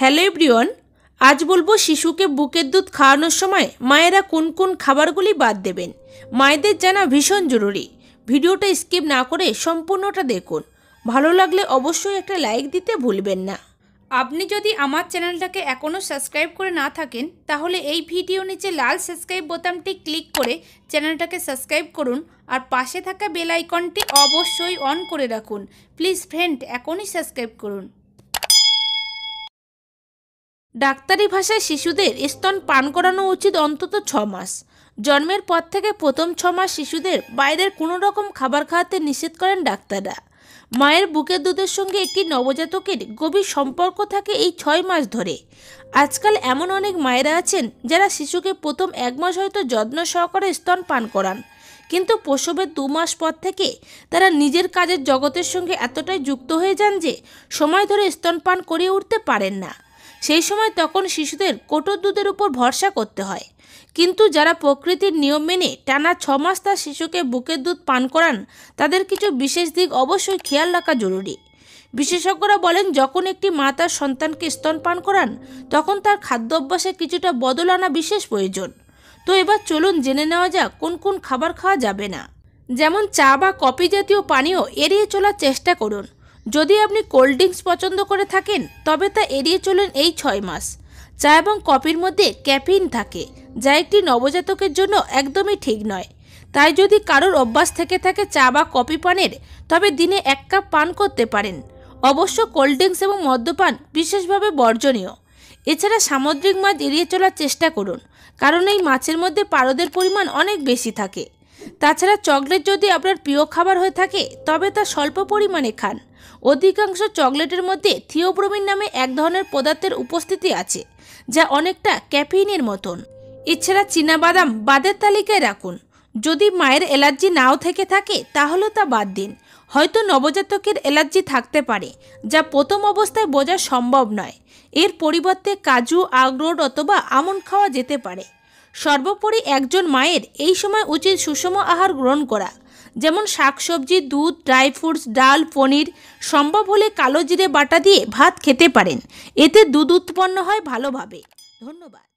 hello everyone আজ বলবো শিশুকে বুকের দুধ খাওয়ানোর সময় মায়েরা কোন কোন খাবারগুলি বাদ দেবেন মায়েদের জানা ভীষণ জরুরি ভিডিওটা স্কিপ না করে সম্পূর্ণটা দেখুন ভালো লাগলে অবশ্যই একটা লাইক দিতে ভুলবেন না আপনি যদি আমার চ্যানেলটাকে এখনও সাবস্ক্রাইব করে না থাকেন তাহলে এই ভিডিও নিচে লাল সাবস্ক্রাইব বোতামটি ক্লিক করে চ্যানেলটাকে সাবস্ক্রাইব করুন আর পাশে থাকা বেল আইকনটি অবশ্যই অন করে রাখুন প্লিজ ফ্রেন্ড এখনই সাবস্ক্রাইব করুন ডাক্তারি ভাষায় শিশুদের স্তন পান করানো উচিত অন্তত ছ মাস জন্মের পর থেকে প্রথম ছ মাস শিশুদের বাইরের কোনো রকম খাবার খাওয়াতে নিষেধ করেন ডাক্তাররা মায়ের বুকের দুধের সঙ্গে একটি নবজাতকের গভীর সম্পর্ক থাকে এই ছয় মাস ধরে আজকাল এমন অনেক মায়েরা আছেন যারা শিশুকে প্রথম এক মাস হয়তো যত্ন সহকারে স্তন পান করান কিন্তু প্রসবের দু মাস পর থেকে তারা নিজের কাজের জগতের সঙ্গে এতটাই যুক্ত হয়ে যান যে সময় ধরে স্তন পান করিয়ে উঠতে পারেন না সেই সময় তখন শিশুদের কোটর দুধের উপর ভরসা করতে হয় কিন্তু যারা প্রকৃতির নিয়ম মেনে টানা ছ মাস তার শিশুকে বুকের দুধ পান করান তাদের কিছু বিশেষ দিক অবশ্যই খেয়াল রাখা জরুরি বিশেষজ্ঞরা বলেন যখন একটি মা তার সন্তানকে স্তন পান করান তখন তার খাদ্য অভ্যাসে কিছুটা বদল আনা বিশেষ প্রয়োজন তো এবার চলুন জেনে নেওয়া যাক কোন কোন খাবার খাওয়া যাবে না যেমন চা বা কফি জাতীয় পানীয় এড়িয়ে চলার চেষ্টা করুন যদি আপনি কোল্ড ড্রিঙ্কস পছন্দ করে থাকেন তবে তা এড়িয়ে চলুন এই ছয় মাস চা এবং কফির মধ্যে ক্যাফিন থাকে যা একটি নবজাতকের জন্য একদমই ঠিক নয় তাই যদি কারোর অভ্যাস থেকে থাকে চা বা কফি পানের তবে দিনে এক কাপ পান করতে পারেন অবশ্য কোল্ড ড্রিঙ্কস এবং মদ্যপান বিশেষভাবে বর্জনীয় এছাড়া সামুদ্রিক মাছ এড়িয়ে চলার চেষ্টা করুন কারণ এই মাছের মধ্যে পারদের পরিমাণ অনেক বেশি থাকে তাছাড়া চকলেট যদি আপনার প্রিয় খাবার হয়ে থাকে তবে তা স্বল্প পরিমাণে খান অধিকাংশ চকলেটের মধ্যে থিওপ্রোমিন নামে এক ধরনের পদার্থের উপস্থিতি আছে যা অনেকটা ক্যাফিনের মতন এছাড়া বাদাম বাদের তালিকায় রাখুন যদি মায়ের অ্যালার্জি নাও থেকে থাকে তাহলে তা বাদ দিন হয়তো নবজাতকের অ্যালার্জি থাকতে পারে যা প্রথম অবস্থায় বোঝা সম্ভব নয় এর পরিবর্তে কাজু আখরোট অথবা আমন খাওয়া যেতে পারে সর্বোপরি একজন মায়ের এই সময় উচিত সুষম আহার গ্রহণ করা যেমন শাকসবজি দুধ ড্রাই ফ্রুটস ডাল পনির সম্ভব হলে কালো জিরে বাটা দিয়ে ভাত খেতে পারেন এতে দুধ উৎপন্ন হয় ভালোভাবে ধন্যবাদ